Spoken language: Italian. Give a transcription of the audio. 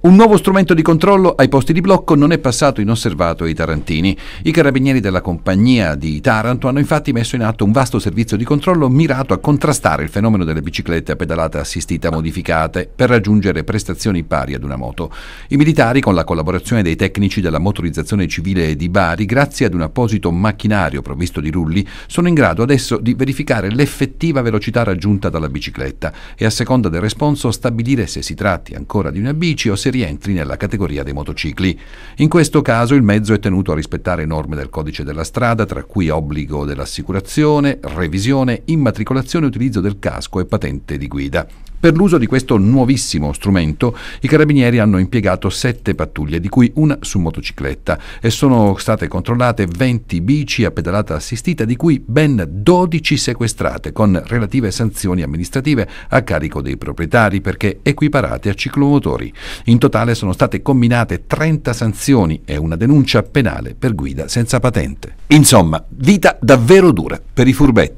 Un nuovo strumento di controllo ai posti di blocco non è passato inosservato ai tarantini. I carabinieri della compagnia di Taranto hanno infatti messo in atto un vasto servizio di controllo mirato a contrastare il fenomeno delle biciclette a pedalata assistita modificate per raggiungere prestazioni pari ad una moto. I militari, con la collaborazione dei tecnici della motorizzazione civile di Bari, grazie ad un apposito macchinario provvisto di rulli, sono in grado adesso di verificare l'effettiva velocità raggiunta dalla bicicletta e a seconda del responso stabilire se si tratti ancora di una bici o se se rientri nella categoria dei motocicli. In questo caso il mezzo è tenuto a rispettare norme del codice della strada, tra cui obbligo dell'assicurazione, revisione, immatricolazione e utilizzo del casco e patente di guida. Per l'uso di questo nuovissimo strumento i carabinieri hanno impiegato sette pattuglie, di cui una su motocicletta, e sono state controllate 20 bici a pedalata assistita, di cui ben 12 sequestrate, con relative sanzioni amministrative a carico dei proprietari perché equiparate a ciclomotori. In totale sono state combinate 30 sanzioni e una denuncia penale per guida senza patente. Insomma, vita davvero dura per i furbetti.